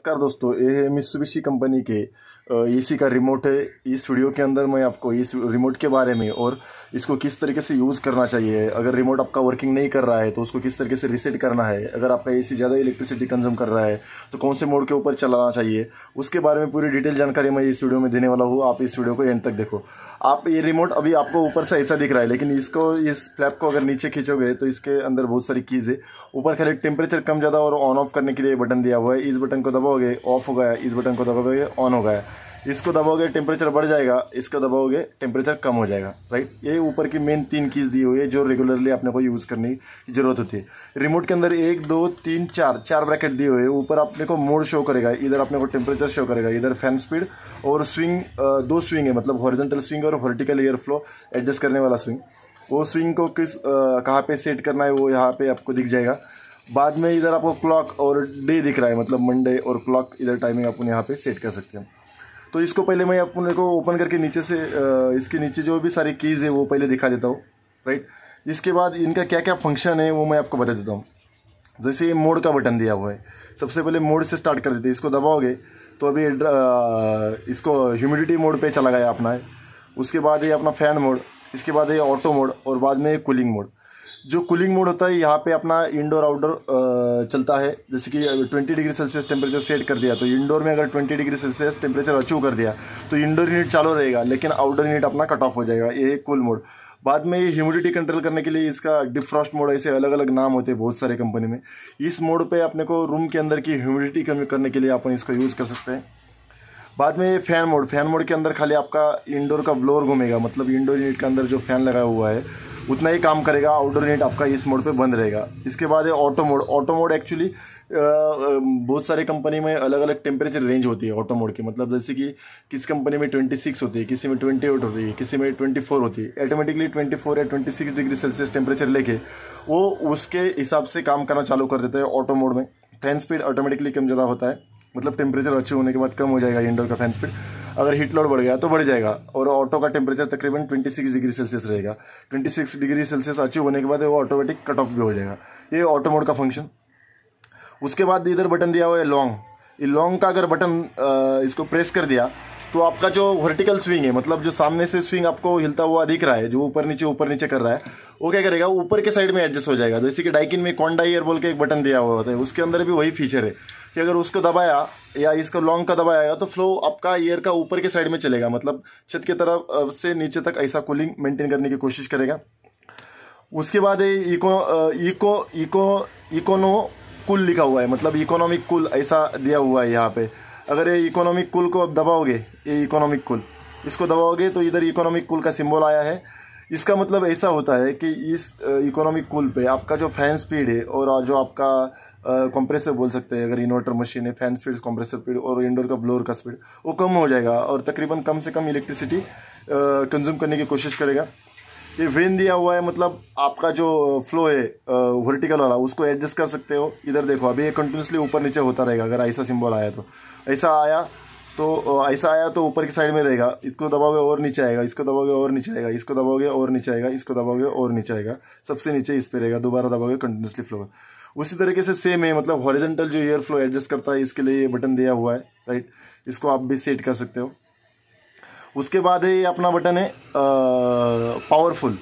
नमस्कार दोस्तों ये है मिसुबिशी कंपनी के एसी e का रिमोट है इस e वीडियो के अंदर मैं आपको इस e रिमोट के बारे में और इसको किस तरीके से यूज़ करना चाहिए अगर रिमोट आपका वर्किंग नहीं कर रहा है तो उसको किस तरीके से रिसेट करना है अगर आपका एसी ज़्यादा इलेक्ट्रिसिटी कंज्यूम कर रहा है तो कौन से मोड के ऊपर चलाना चाहिए उसके बारे में पूरी डिटेल जानकारी मैं इस वीडियो में देने वाला हूँ आप इस वीडियो को एंड तक देखो आप ये रिमोट अभी आपको ऊपर से ऐसा दिख रहा है लेकिन इसको इस फ्लैप को अगर नीचे खींचोगे तो इसके अंदर बहुत सारी चीज़ है ऊपर खाली टेम्परेचर कम ज़्यादा और ऑन ऑफ करने के लिए बटन दिया हुआ है इस बटन को दबाओ दबाओगे ऑफ हो गया इस बटन को दबाओगे ऑन हो गया इसको दबाओगे टेम्परेचर बढ़ जाएगा इसको दबाओगे टेम्परेचर कम हो जाएगा राइट ये ऊपर की मेन तीन कीज दी हुई है जो रेगुलरली अपने को यूज़ करने की ज़रूरत होती है रिमोट के अंदर एक दो तीन चार चार ब्रैकेट दिए हुए ऊपर अपने को मोड शो करेगा इधर अपने को टेम्परेचर शो करेगा इधर फैन स्पीड और स्विंग दो स्विंग है मतलब हॉरिजेंटल स्विंग और वर्टिकल एयर फ्लो एडजस्ट करने वाला स्विंग वो स्विंग को किस कहाँ पे सेट करना है वो यहाँ पे आपको दिख जाएगा बाद में इधर आपको क्लॉक और डे दिख रहा है मतलब मंडे और क्लॉक इधर टाइमिंग अपन यहाँ पे सेट कर सकते हैं तो इसको पहले मैं अपने को ओपन करके नीचे से इसके नीचे जो भी सारी कीज़ है वो पहले दिखा देता हूँ राइट इसके बाद इनका क्या क्या फंक्शन है वो मैं आपको बता देता हूँ जैसे ये मोड का बटन दिया हुआ है सबसे पहले मोड से स्टार्ट कर देते इसको दबाओगे तो अभी इसको ह्यूमिडिटी मोड पर चला गया अपना है उसके बाद ये अपना फ़ैन मोड इसके बाद ये ऑटो मोड और बाद में कूलिंग मोड जो कूलिंग मोड होता है यहाँ पे अपना इंडोर आउटडोर चलता है जैसे कि 20 डिग्री सेल्सियस टेम्परेचर सेट कर दिया तो इंडोर में अगर 20 डिग्री सेल्सियस टेम्परेचर अचीव कर दिया तो इंडोर यूनिट चालू रहेगा लेकिन आउटडोर यूनिट अपना कट ऑफ हो जाएगा ये कूल मोड बाद में ये ह्यूमिडिटी कंट्रोल करने के लिए इसका डिफ्रॉस्ट मोड ऐसे अलग अलग नाम होते हैं बहुत सारे कंपनी में इस मोड पर अपने को रूम के अंदर की ह्यूमिडिटी कम करने के लिए अपन इसको यूज़ कर सकते हैं बाद में ये फैन मोड फैन मोड के अंदर खाली आपका इंडोर का ब्लोर घूमेगा मतलब इंडोर यूनिट के अंदर जो फैन लगा हुआ है उतना ही काम करेगा आउटडोर यूनिट आपका इस मोड पे बंद रहेगा इसके बाद है auto mode auto mode actually बहुत सारे कंपनी में अलग अलग टेम्परेचर रेंज होती है ऑटो मोड की मतलब जैसे कि किस कंपनी में 26 होती है किसी में 28 होती है किसी में 24 होती है ऑटोमेटिकली 24 या 26 डिग्री सेल्सियस टेम्परेचर लेके वो उसके हिसाब से काम करना चालू कर देते हैं ऑटो मोड में फैन स्पीड ऑटोमेटिकली कम ज़्यादा होता है मतलब टेम्परेचर अच्छे होने के बाद कम हो जाएगा इंडोर का फैन स्पीड अगर हीट लोड बढ़ गया तो बढ़ जाएगा और ऑटो का टेम्परेचर तकरीबन 26 डिग्री सेल्सियस रहेगा 26 डिग्री सेल्सियस अचीव होने के बाद वो ऑटोमेटिक कट ऑफ भी हो जाएगा ये ऑटो मोड का फंक्शन उसके बाद इधर बटन दिया हुआ है लॉन्ग ये लॉन्ग का अगर बटन इसको प्रेस कर दिया तो आपका जो वर्टिकल स्विंग है मतलब जो सामने से स्विंग आपको हिलता हुआ दिख रहा है जो ऊपर नीचे ऊपर नीचे कर रहा है वो क्या करेगा ऊपर के साइड में एडजस्ट हो जाएगा जैसे कि डाइकिन में कॉन्डाइयर बोल के एक बटन दिया हुआ होता है उसके अंदर भी वही फीचर है कि अगर उसको दबाया या इसको लॉन्ग का दबाया गया तो फ्लो आपका एयर का ऊपर के साइड में चलेगा मतलब छत की तरफ से नीचे तक ऐसा कूलिंग मेंटेन करने की कोशिश करेगा उसके बाद इको इको इको इकोनो कुल लिखा हुआ है मतलब इकोनॉमिक कुल ऐसा दिया हुआ है यहाँ पे अगर ये इकोनॉमिक कुल को आप दबाओगे ये इकोनॉमिक कुल इसको दबाओगे तो इधर इकोनॉमिक कुल का सिंबल आया है इसका मतलब ऐसा होता है कि इस इकोनॉमिक कुल पे आपका जो फैन स्पीड है और जो आपका कंप्रेसर बोल सकते हैं अगर इन्वर्टर मशीन है फैन स्पीड कंप्रेसर स्पीड और इंडोर का ब्लोअर का स्पीड वो कम हो जाएगा और तकरीबन कम से कम इलेक्ट्रिसिटी कंज्यूम करने की कोशिश करेगा ये वेन दिया हुआ है मतलब आपका जो फ्लो है वर्टिकल वाला उसको एडजस्ट कर सकते हो इधर देखो अभी ये कंटिन्यूसली ऊपर नीचे होता रहेगा अगर ऐसा सिंबल आया तो ऐसा आया तो ऐसा आया तो ऊपर की साइड में रहेगा इसको दबाओगे और नीचे आएगा इसको दबाओगे और नीचे आएगा इसको दबाओगे और नीचे आएगा इसको दबाओगे और नीचे आएगा सबसे नीचे इस पर रहेगा दोबारा दबाओगे कंटिन्यूसली फ्लो उसी तरीके से सेम है मतलब हॉरिजेंटल जो एयर फ्लो एडजस्ट करता है इसके लिए ये बटन दिया हुआ है राइट इसको आप भी सेट कर सकते हो उसके बाद है ये अपना बटन है पावरफुल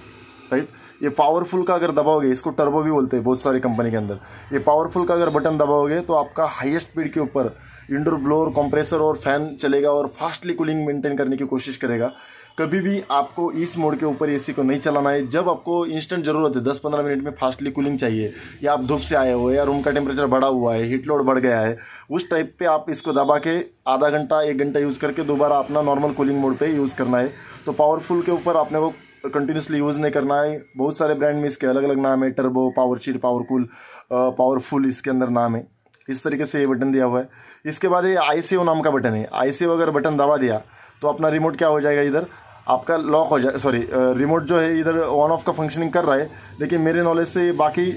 राइट ये पावरफुल का अगर दबाओगे इसको टर्बो भी बोलते हैं बहुत सारी कंपनी के अंदर ये पावरफुल का अगर बटन दबाओगे तो आपका हाइएस्ट स्पीड के ऊपर इंडोर ब्लोअर कंप्रेसर और फैन चलेगा और फास्टली कूलिंग मेंटेन करने की कोशिश करेगा कभी भी आपको इस मोड के ऊपर एसी को नहीं चलाना है जब आपको इंस्टेंट जरूरत है दस पंद्रह मिनट में फास्टली कूलिंग चाहिए या आप धूप से आए हो या रूम का टेम्परेचर बढ़ा हुआ है हीट लोड बढ़ गया है उस टाइप पे आप इसको दबा के आधा घंटा एक घंटा यूज़ करके दोबारा अपना नॉर्मल कूलिंग मोड पर यूज़ करना है तो पावरफुल के ऊपर आपने वो कंटिन्यूसली यूज़ नहीं करना है बहुत सारे ब्रांड में इसके अलग अलग नाम है टर्बो पावर चीट पावरफुल पावरफुल इसके अंदर नाम है इस तरीके से ये बटन दिया हुआ है इसके बाद ये आई नाम का बटन है आई अगर बटन दबा दिया तो अपना रिमोट क्या हो जाएगा इधर आपका लॉक हो जाए सॉरी रिमोट जो है इधर ऑन ऑफ का फंक्शनिंग कर रहा है लेकिन मेरे नॉलेज से बाकी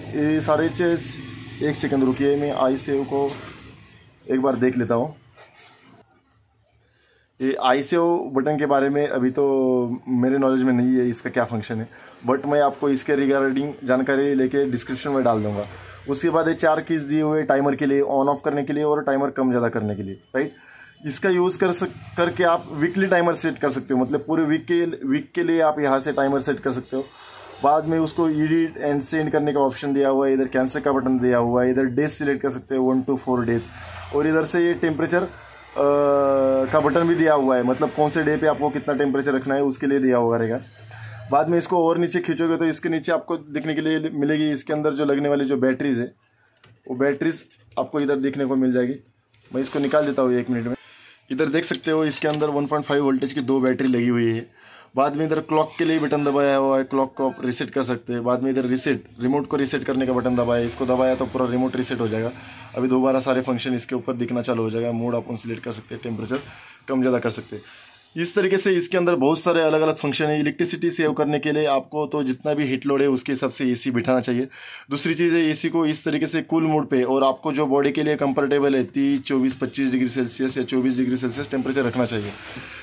सारे चीज एक सेकंड रुकिए मैं आई को एक बार देख लेता हूँ ये आई बटन के बारे में अभी तो मेरे नॉलेज में नहीं है इसका क्या फंक्शन है बट मैं आपको इसके रिगार्डिंग जानकारी लेके डिस्क्रिप्शन में डाल दूंगा उसके बाद ये चार कीज दिए हुए टाइमर के लिए ऑन ऑफ करने के लिए और टाइमर कम ज़्यादा करने के लिए राइट इसका यूज़ कर सक करके आप वीकली टाइमर सेट कर सकते हो मतलब पूरे वीक के वीक के लिए आप यहाँ से टाइमर सेट कर सकते हो बाद में उसको एडिट एंड सेंड करने का ऑप्शन दिया हुआ है इधर कैंसिल का बटन दिया हुआ है इधर डेज सिलेक्ट कर सकते हो वन टू फोर डेज और इधर से ये टेम्परेचर का बटन भी दिया हुआ है मतलब कौन से डे पे आपको कितना टेम्परेचर रखना है उसके लिए दिया हुआ रहेगा बाद में इसको और नीचे खींचोगे तो इसके नीचे आपको दिखने के लिए मिलेगी इसके अंदर जो लगने वाली जो बैटरीज है वो बैटरीज आपको इधर देखने को मिल जाएगी मैं इसको निकाल देता हूँ एक मिनट में इधर देख सकते हो इसके अंदर 1.5 वोल्टेज की दो बैटरी लगी हुई है बाद में इधर क्लॉक के लिए बटन दबाया हुआ है क्लॉक को आप रिसेट कर सकते हैं बाद में इधर रिसेट रिमोट को रिसेट करने का बटन दबाया इसको दबाया तो पूरा रिमोट रिसेट हो जाएगा अभी दोबारा सारे फंक्शन इसके ऊपर दिखना चालू हो जाएगा मोड आप उन सिलेक्ट कर सकते हैं टेम्परेचर कम ज़्यादा कर सकते हैं इस तरीके से इसके अंदर बहुत सारे अलग अलग फंक्शन है इलेक्ट्रिसिटी सेव करने के लिए आपको तो जितना भी हीट लोड है उसके हिसाब से एसी बिठाना चाहिए दूसरी चीज़ है एसी को इस तरीके से कूल मोड पे और आपको जो बॉडी के लिए कंफर्टेबल है तीस चौबीस पच्चीस डिग्री सेल्सियस या चौबीस डिग्री सेल्सियस टेम्परेचर रखना चाहिए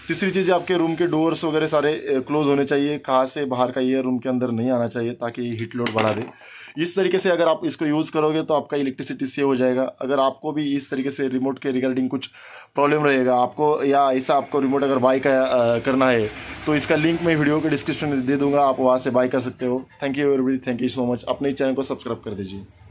तीसरी चीज़ आपके रूम के डोर्स वगैरह सारे क्लोज होने चाहिए कहाँ से बाहर का ये रूम के अंदर नहीं आना चाहिए ताकि हीट लोड बढ़ा दे इस तरीके से अगर आप इसको यूज़ करोगे तो आपका इलेक्ट्रिसिटी सेव हो जाएगा अगर आपको भी इस तरीके से रिमोट के रिगार्डिंग कुछ प्रॉब्लम रहेगा आपको या ऐसा आपको रिमोट अगर बाई का करना है तो इसका लिंक मैं वीडियो के डिस्क्रिप्शन में दे दूंगा आप वहाँ से बाई कर सकते हो thank you everybody thank you so much अपने चैनल को सब्सक्राइब कर दीजिए